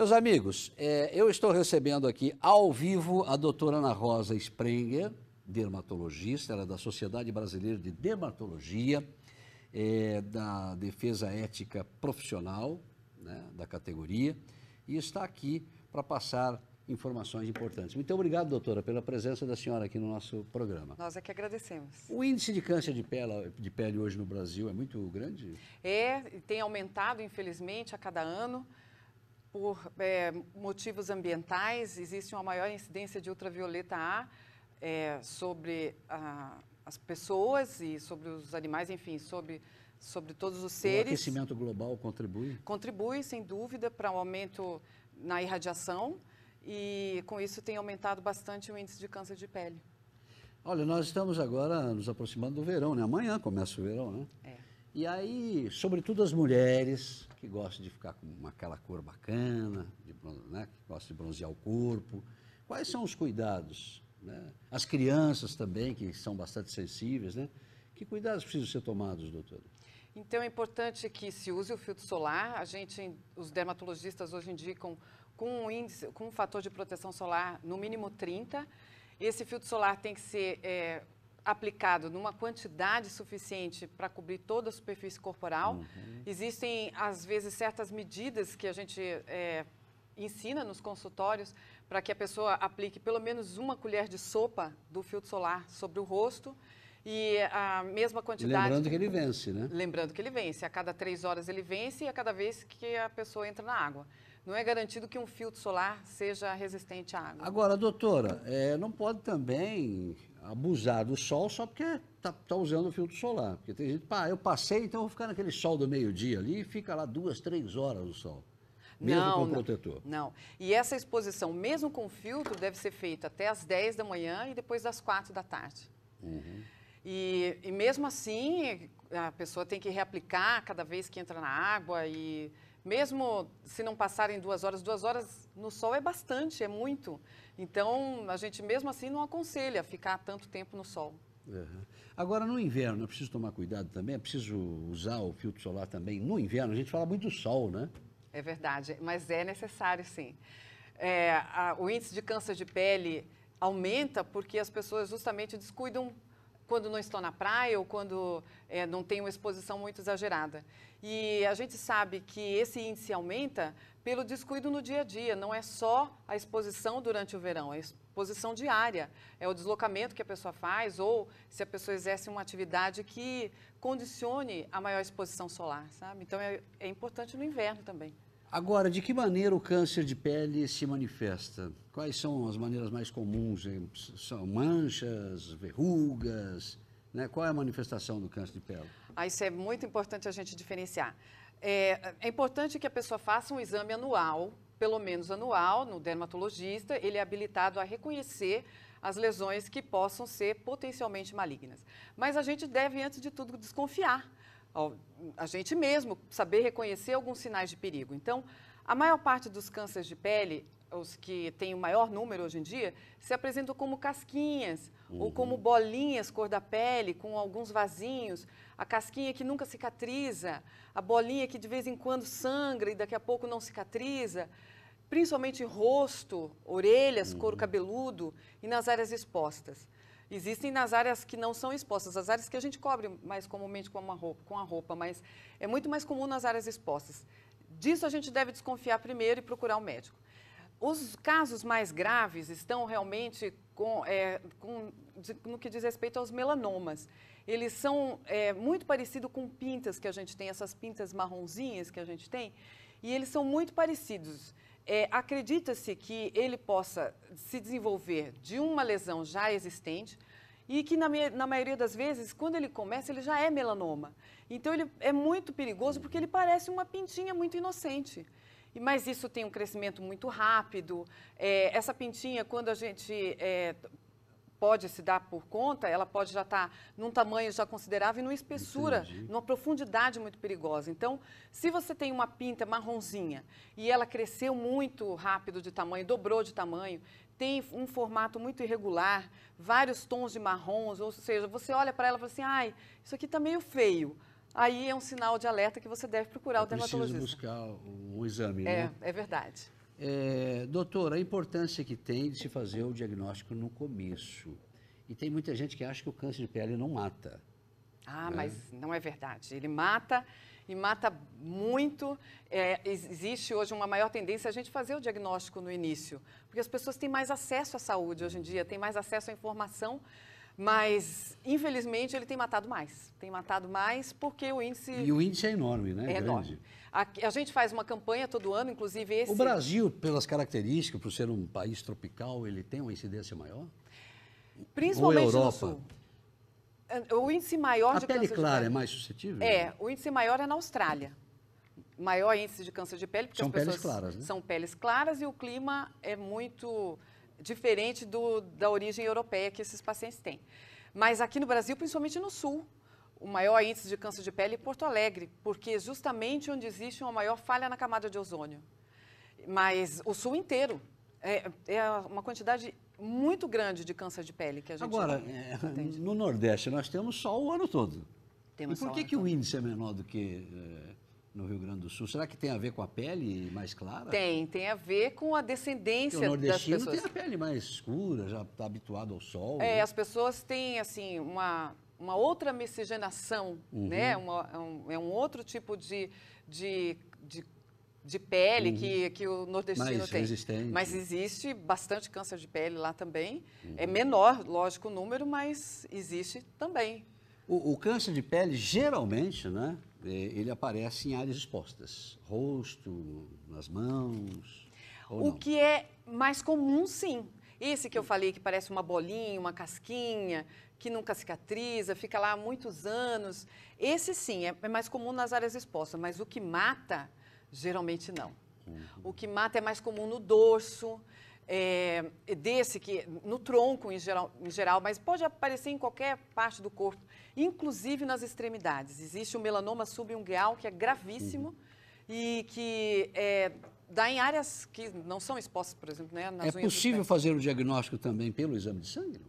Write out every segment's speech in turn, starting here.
Meus amigos, é, eu estou recebendo aqui ao vivo a doutora Ana Rosa Sprenger, dermatologista, ela é da Sociedade Brasileira de Dermatologia, é, da Defesa Ética Profissional, né, da categoria, e está aqui para passar informações importantes. Muito obrigado, doutora, pela presença da senhora aqui no nosso programa. Nós é que agradecemos. O índice de câncer de pele, de pele hoje no Brasil é muito grande? É, tem aumentado, infelizmente, a cada ano por é, motivos ambientais, existe uma maior incidência de ultravioleta A é, sobre a, as pessoas e sobre os animais, enfim, sobre, sobre todos os seres. O aquecimento global contribui? Contribui, sem dúvida, para o um aumento na irradiação e, com isso, tem aumentado bastante o índice de câncer de pele. Olha, nós estamos agora nos aproximando do verão, né? Amanhã começa o verão, né? É. E aí, sobretudo as mulheres, que gosta de ficar com aquela cor bacana, de, né, que gosta de bronzear o corpo. Quais são os cuidados? Né? As crianças também, que são bastante sensíveis, né? Que cuidados precisam ser tomados, doutora? Então, é importante que se use o filtro solar. A gente, os dermatologistas hoje indicam com um, índice, com um fator de proteção solar no mínimo 30. Esse filtro solar tem que ser é, aplicado numa quantidade suficiente para cobrir toda a superfície corporal. Uhum. Existem, às vezes, certas medidas que a gente é, ensina nos consultórios para que a pessoa aplique pelo menos uma colher de sopa do filtro solar sobre o rosto e a mesma quantidade. Lembrando que ele vence, né? Lembrando que ele vence. A cada três horas ele vence e a cada vez que a pessoa entra na água. Não é garantido que um filtro solar seja resistente à água. Agora, doutora, é, não pode também abusar do sol só porque tá, tá usando o filtro solar. Porque tem gente, pá, eu passei, então eu vou ficar naquele sol do meio-dia ali e fica lá duas, três horas o sol. Mesmo não, com o protetor. Não, não. E essa exposição, mesmo com filtro, deve ser feita até as 10 da manhã e depois das 4 da tarde. Uhum. E, e mesmo assim, a pessoa tem que reaplicar cada vez que entra na água e mesmo se não passarem duas horas, duas horas no sol é bastante, é muito. Então, a gente mesmo assim não aconselha ficar tanto tempo no sol. Uhum. Agora, no inverno, é preciso tomar cuidado também, é preciso usar o filtro solar também. No inverno, a gente fala muito do sol, né? É verdade, mas é necessário sim. É, a, o índice de câncer de pele aumenta porque as pessoas justamente descuidam quando não estou na praia ou quando é, não tenho uma exposição muito exagerada. E a gente sabe que esse índice aumenta pelo descuido no dia a dia, não é só a exposição durante o verão, é a exposição diária, é o deslocamento que a pessoa faz ou se a pessoa exerce uma atividade que condicione a maior exposição solar, sabe? Então é, é importante no inverno também. Agora, de que maneira o câncer de pele se manifesta? Quais são as maneiras mais comuns? São manchas, verrugas? Né? Qual é a manifestação do câncer de pele? Ah, isso é muito importante a gente diferenciar. É, é importante que a pessoa faça um exame anual, pelo menos anual, no dermatologista. Ele é habilitado a reconhecer as lesões que possam ser potencialmente malignas. Mas a gente deve, antes de tudo, desconfiar a gente mesmo saber reconhecer alguns sinais de perigo. Então, a maior parte dos cânceres de pele, os que têm o maior número hoje em dia, se apresentam como casquinhas uhum. ou como bolinhas cor da pele, com alguns vasinhos. A casquinha que nunca cicatriza, a bolinha que de vez em quando sangra e daqui a pouco não cicatriza principalmente rosto, orelhas, couro uhum. cabeludo e nas áreas expostas. Existem nas áreas que não são expostas, as áreas que a gente cobre mais comumente com, uma roupa, com a roupa, mas é muito mais comum nas áreas expostas. Disso a gente deve desconfiar primeiro e procurar o um médico. Os casos mais graves estão realmente com, é, com, no que diz respeito aos melanomas. Eles são é, muito parecidos com pintas que a gente tem, essas pintas marronzinhas que a gente tem, e eles são muito parecidos. É, Acredita-se que ele possa se desenvolver de uma lesão já existente e que, na, na maioria das vezes, quando ele começa, ele já é melanoma. Então, ele é muito perigoso porque ele parece uma pintinha muito inocente mas isso tem um crescimento muito rápido. É, essa pintinha, quando a gente é, pode se dar por conta, ela pode já estar tá num tamanho já considerável e numa espessura, Entendi. numa profundidade muito perigosa. Então, se você tem uma pinta marronzinha e ela cresceu muito rápido de tamanho, dobrou de tamanho, tem um formato muito irregular, vários tons de marrons, ou seja, você olha para ela e fala assim, ai, isso aqui está meio feio. Aí é um sinal de alerta que você deve procurar Eu o dermatologista. Precisa buscar um exame, é, né? É, é verdade. É, doutor, a importância que tem de se fazer o diagnóstico no começo. E tem muita gente que acha que o câncer de pele não mata. Ah, né? mas não é verdade. Ele mata e mata muito. É, existe hoje uma maior tendência a gente fazer o diagnóstico no início, porque as pessoas têm mais acesso à saúde hoje em dia, têm mais acesso à informação mas, infelizmente, ele tem matado mais. Tem matado mais porque o índice. E o índice é enorme, né? É Grande. enorme. A, a, gente faz uma campanha todo ano, inclusive esse. O Brasil, pelas características, por ser um país tropical, ele tem uma incidência maior? Principalmente Ou é Europa. no é, sul. O índice maior a de pele clara de é mais suscetível? É, o índice maior é na Austrália. Maior índice de câncer de pele, porque são as pessoas. São peles claras, né? São peles claras e o clima é muito diferente do, da origem europeia que esses pacientes têm. Mas aqui no Brasil, principalmente no Sul, o maior índice de câncer de pele é Porto Alegre, porque é justamente onde existe uma maior falha na camada de ozônio. Mas o Sul inteiro é, é uma quantidade muito grande de câncer de pele que a gente Agora, é, no Nordeste nós temos sol o ano todo. Temos e por que, que o índice é menor do que é, no Rio Grande do Sul. Será que tem a ver com a pele mais clara? Tem, tem a ver com a descendência Porque o nordestino das pessoas. tem a pele mais escura, já está habituado ao sol. É, né? as pessoas têm assim uma uma outra miscigenação, uhum. né? Uma, é um, é um outro tipo de, de, de, de pele uhum. que, que o nordestino Mais tem. Resistente. Mas existe bastante câncer de pele lá também. Uhum. É menor, lógico, o número, mas existe também. O, o, câncer de pele, geralmente, né? É, ele aparece em áreas expostas, rosto, nas mãos. O não. que é mais comum, sim. Esse que eu falei que parece uma bolinha, uma casquinha, que nunca cicatriza, fica lá há muitos anos. Esse sim é, é mais comum nas áreas expostas, mas o que mata geralmente não. Uhum. O que mata é mais comum no dorso é, desse que no tronco em geral, em geral, mas pode aparecer em qualquer parte do corpo, inclusive nas extremidades. Existe o melanoma subungual que é gravíssimo uhum. e que é, dá em áreas que não são expostas, por exemplo, né, nas É possível fazer o diagnóstico também pelo exame de sangue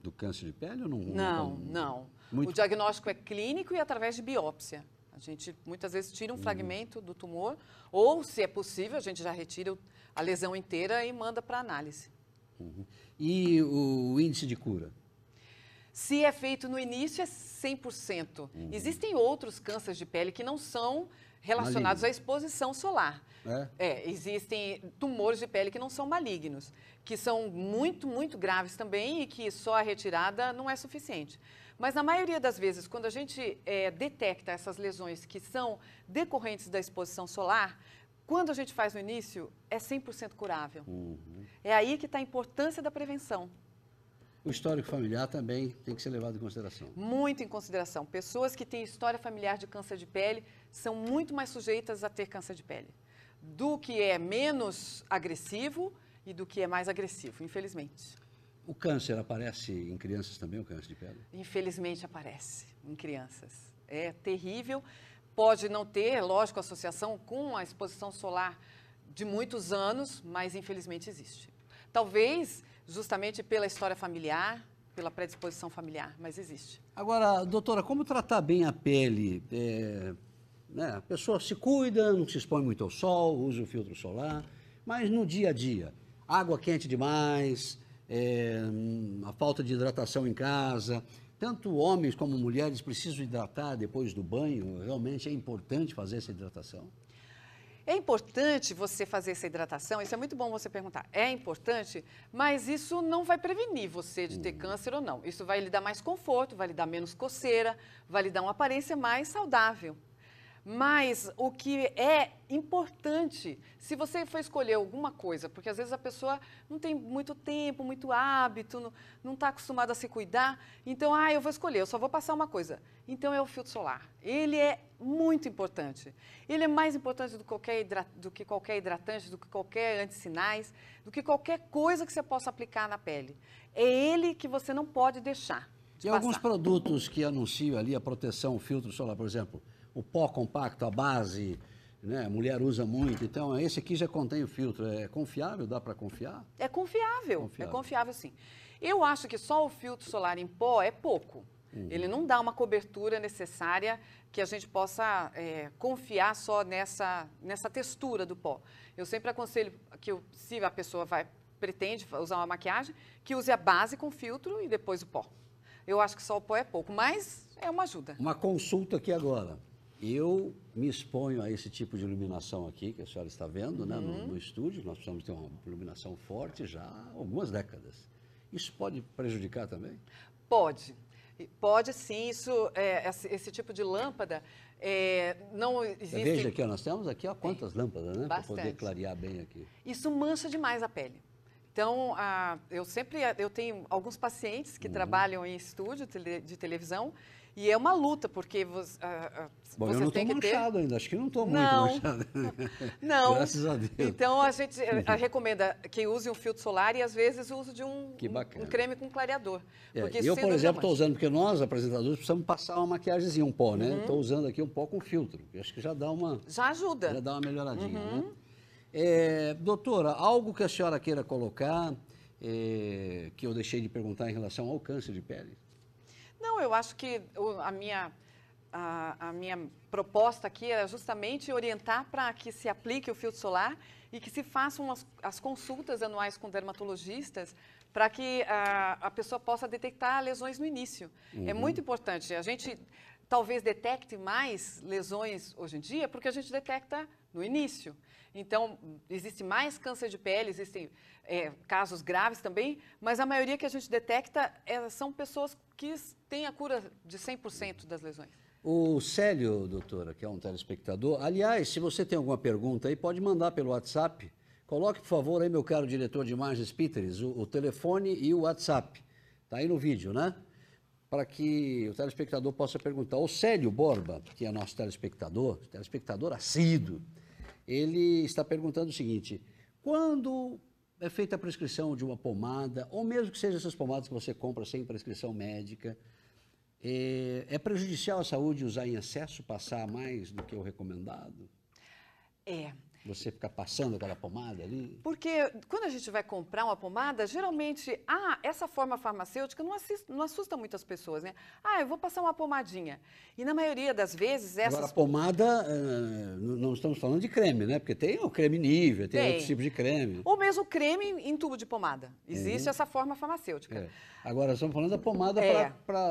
do câncer de pele ou não? Não, não. não. Muito... O diagnóstico é clínico e através de biópsia. A gente muitas vezes tira um hum. fragmento do tumor, ou se é possível, a gente já retira a lesão inteira e manda para análise. Uhum. E o índice de cura? Se é feito no início, é 100%. Uhum. Existem outros cânceres de pele que não são relacionados Maligno. à exposição solar. É? é? existem tumores de pele que não são malignos, que são muito, muito graves também e que só a retirada não é suficiente. Mas na maioria das vezes, quando a gente é, detecta essas lesões que são decorrentes da exposição solar, quando a gente faz no início, é 100% curável. Uhum. É aí que está a importância da prevenção. O histórico familiar também tem que ser levado em consideração. Muito em consideração. Pessoas que têm história familiar de câncer de pele são muito mais sujeitas a ter câncer de pele do que é menos agressivo e do que é mais agressivo, infelizmente. O câncer aparece em crianças também, o câncer de pele? Infelizmente aparece em crianças. É terrível. Pode não ter, lógico, associação com a exposição solar de muitos anos, mas infelizmente existe. Talvez justamente pela história familiar, pela predisposição familiar, mas existe. Agora, doutora, como tratar bem a pele? É, né, a pessoa se cuida, não se expõe muito ao sol, usa o filtro solar, mas no dia a dia, água quente demais, é, hum, a falta de hidratação em casa. Tanto homens como mulheres precisam hidratar depois do banho. Realmente é importante fazer essa hidratação. É importante você fazer essa hidratação? Isso é muito bom você perguntar. É importante, mas isso não vai prevenir você de ter hum. câncer ou não. Isso vai lhe dar mais conforto, vai lhe dar menos coceira, vai lhe dar uma aparência mais saudável. Mas o que é importante, se você for escolher alguma coisa, porque às vezes a pessoa não tem muito tempo, muito hábito, não está acostumada a se cuidar, então, ah, eu vou escolher, eu só vou passar uma coisa. Então é o filtro solar. Ele é muito importante. Ele é mais importante do, qualquer do que qualquer hidratante, do que qualquer antissinais, do que qualquer coisa que você possa aplicar na pele. É ele que você não pode deixar. De e passar. alguns produtos que anunciam ali a proteção, o filtro solar, por exemplo, o pó compacto, a base, né? A mulher usa muito. Então, esse aqui já contém o filtro. É confiável? Dá para confiar? É confiável, é confiável, É confiável, sim. Eu acho que só o filtro solar em pó é pouco. Uhum. Ele não dá uma cobertura necessária que a gente possa é, confiar só nessa, nessa textura do pó. Eu sempre aconselho que, eu, se a pessoa vai, pretende usar uma maquiagem, que use a base com filtro e depois o pó. Eu acho que só o pó é pouco, mas é uma ajuda. Uma consulta aqui agora. Eu me exponho a esse tipo de iluminação aqui, que a senhora está vendo, uhum. né, no, uhum. no, estúdio. Nós precisamos ter uma iluminação forte já há algumas décadas. Isso pode prejudicar também? Pode. Pode sim, isso, é, esse, esse, tipo de lâmpada é, não existe... Veja aqui, nós temos aqui ó, quantas lâmpadas, né? Para poder clarear bem aqui. Isso mancha demais a pele. Então, eu sempre eu tenho alguns pacientes que uhum. trabalham em estúdio de televisão e é uma luta, porque você, Bom, você eu não tem tô que manchado ainda, acho que não estou muito manchado. Não. Graças a Deus. Então, a gente a, a recomenda que use um filtro solar e, às vezes, o uso de um, um creme com clareador. É, eu, por exemplo, estou usando, porque nós, apresentadores, precisamos passar uma maquiagemzinha, um pó, né? Estou uhum. usando aqui um pó com filtro, acho que já dá uma... Já ajuda. Já dá uma melhoradinha, né? uhum. né? É, doutora, algo que a senhora queira colocar, é, que eu deixei de perguntar em relação ao câncer de pele? Não, eu acho que a minha, a, a minha proposta aqui é justamente orientar para que se aplique o filtro solar e que se façam as, as consultas anuais com dermatologistas para que a, a, pessoa possa detectar lesões no início. É uhum. É muito importante. A gente talvez detecte mais lesões hoje em dia porque a gente detecta no início. Então, existe mais câncer de pele, existem é, casos graves também, mas a maioria que a gente detecta é, são pessoas que têm a cura de 100% das lesões. O Célio, doutora, que é um telespectador, aliás, se você tem alguma pergunta aí, pode mandar pelo WhatsApp. Coloque, por favor, aí, meu caro diretor de imagens, Peters, o, o telefone e o WhatsApp. Está aí no vídeo, né? para que o telespectador possa perguntar. O Célio Borba, que é nosso telespectador, telespectador assíduo, ele está perguntando o seguinte: quando é feita a prescrição de uma pomada, ou mesmo que sejam essas pomadas que você compra sem prescrição médica, é, é prejudicial à saúde usar em excesso, passar mais do que o recomendado? É, você ficar passando aquela pomada ali? Porque quando a gente vai comprar uma pomada, geralmente, ah, essa forma farmacêutica não, assista, não assusta muitas pessoas, né? Ah, eu vou passar uma pomadinha. E na maioria das vezes, essa Agora, pomada, eh, não estamos falando de creme, né? Porque tem o creme nível, tem, tem. outros tipos de creme. Ou mesmo creme em tubo de pomada. Uhum. Existe uhum. essa forma farmacêutica. É. Agora, estamos falando da pomada é. para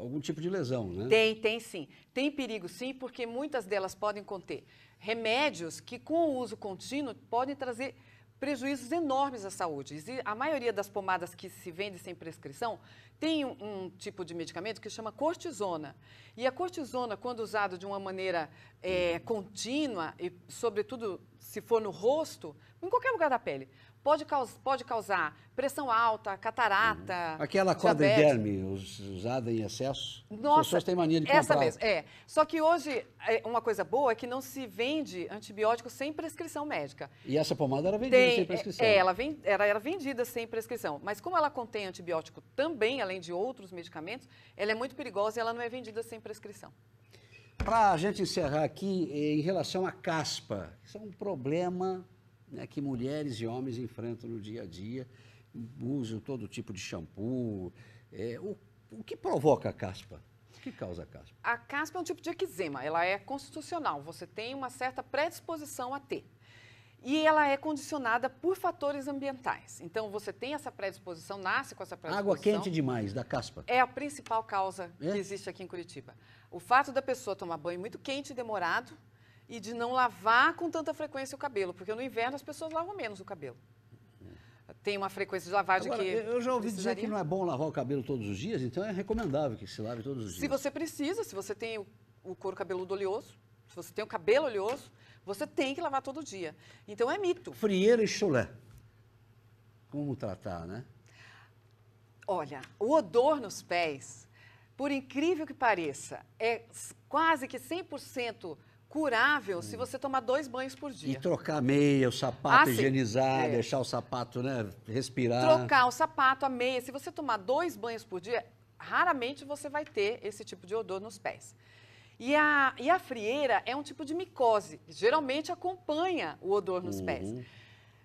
algum tipo de lesão, né? Tem, tem sim. Tem perigo sim, porque muitas delas podem conter remédios que, com o uso contínuo, podem trazer prejuízos enormes à saúde. A maioria das pomadas que se vende sem prescrição tem um, um, tipo de medicamento que chama cortisona. E a cortisona, quando usada de uma maneira é, contínua, e sobretudo se for no rosto, em qualquer lugar da pele, pode, caus, pode causar pressão alta, catarata. Uhum. Aquela quadriderme usada em excesso. Nossa, As pessoas têm mania de comprar. Essa mesmo, é. Só que hoje, é, uma coisa boa é que não se vende antibiótico sem prescrição médica. E essa pomada era vendida Tem, sem é, prescrição. É, ela vem, era, era vendida sem prescrição. Mas como ela contém antibiótico também, além de outros medicamentos, ela é muito perigosa e ela não é vendida sem prescrição. Para a gente encerrar aqui, eh, em relação à caspa, isso é um problema né, que mulheres e homens enfrentam no dia a dia, usam todo tipo de shampoo. É, o, o que provoca a caspa? O que causa a caspa? A caspa é um tipo de eczema, ela é constitucional, você tem uma certa predisposição a ter. E ela é condicionada por fatores ambientais. Então, você tem essa predisposição, nasce com essa predisposição. Água quente demais, da caspa. É a principal causa é? que existe aqui em Curitiba. O fato da pessoa tomar banho muito quente e demorado, e de não lavar com tanta frequência o cabelo, porque no inverno as pessoas lavam menos o cabelo. Tem uma frequência de lavagem Agora, que. Eu já ouvi precisaria. dizer que não é bom lavar o cabelo todos os dias, então é recomendável que se lave todos os dias. Se você precisa, se você tem o, o couro cabeludo oleoso, se você tem o cabelo oleoso, você tem que lavar todo dia. Então é mito. Frieira e chulé. Como tratar, né? Olha, o odor nos pés, por incrível que pareça, é quase que 100% curável se hum. você tomar dois banhos por dia. E trocar a meia, o sapato, ah, higienizar, é. deixar o sapato, né, respirar. Trocar o sapato, a meia. Se você tomar dois banhos por dia, raramente você vai ter esse tipo de odor nos pés. E a, e a frieira é um tipo de micose, geralmente acompanha o odor nos uhum. pés.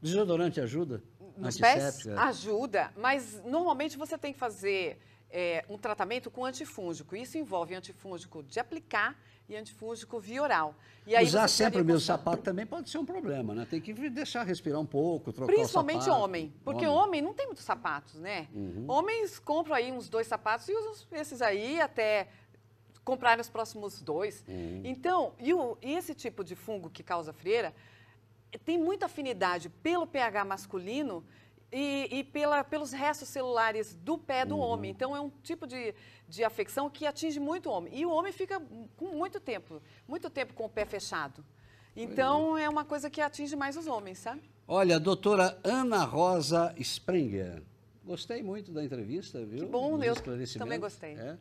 Desodorante ajuda? Nos pés? Ajuda, mas normalmente você tem que fazer é, um tratamento com antifúngico. Isso envolve antifúngico de aplicar e antifúngico via oral. Usar sempre o mesmo sapato também pode ser um problema, né? Tem que deixar respirar um pouco, trocar Principalmente o sapato. homem, porque homem. homem não tem muitos sapatos, né? Uhum. Homens compram aí uns dois sapatos e usam esses aí até comprar os próximos dois. Uhum. Então, e, o, e esse tipo de fungo que causa frieira tem muita afinidade pelo pH masculino e, e pela, pelos restos celulares do pé do uhum. homem. Então, é um tipo de, de afecção que atinge muito o homem. E o homem fica com muito tempo, muito tempo com o pé fechado. É. Então, é uma coisa que atinge mais os homens, sabe? Olha, doutora Ana Rosa Springer Gostei muito da entrevista, viu? Que bom, Deus. também gostei. É.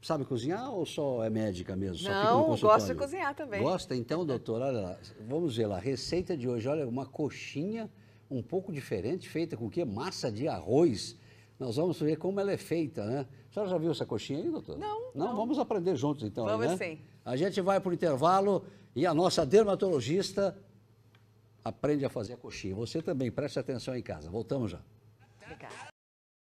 Sabe cozinhar ou só é médica mesmo? Não, gosto de cozinhar também. Gosta? Então, doutora, olha lá, vamos ver lá. Receita de hoje, olha, uma coxinha um pouco diferente, feita com o quê? Massa de arroz. Nós vamos ver como ela é feita, né? A senhora já viu essa coxinha aí, doutor? Não, não. Não, vamos aprender juntos então. Vamos aí, né? sim. A gente vai para o intervalo e a nossa dermatologista aprende a fazer a coxinha. Você também, preste atenção em casa. Voltamos já. Obrigada.